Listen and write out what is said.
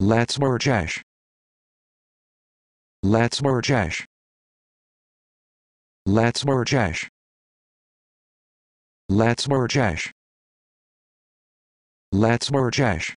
Let's work Burjesh. Let's work Burjesh. Let's work Burjesh. Let's work Burjesh. Let's work Burjesh.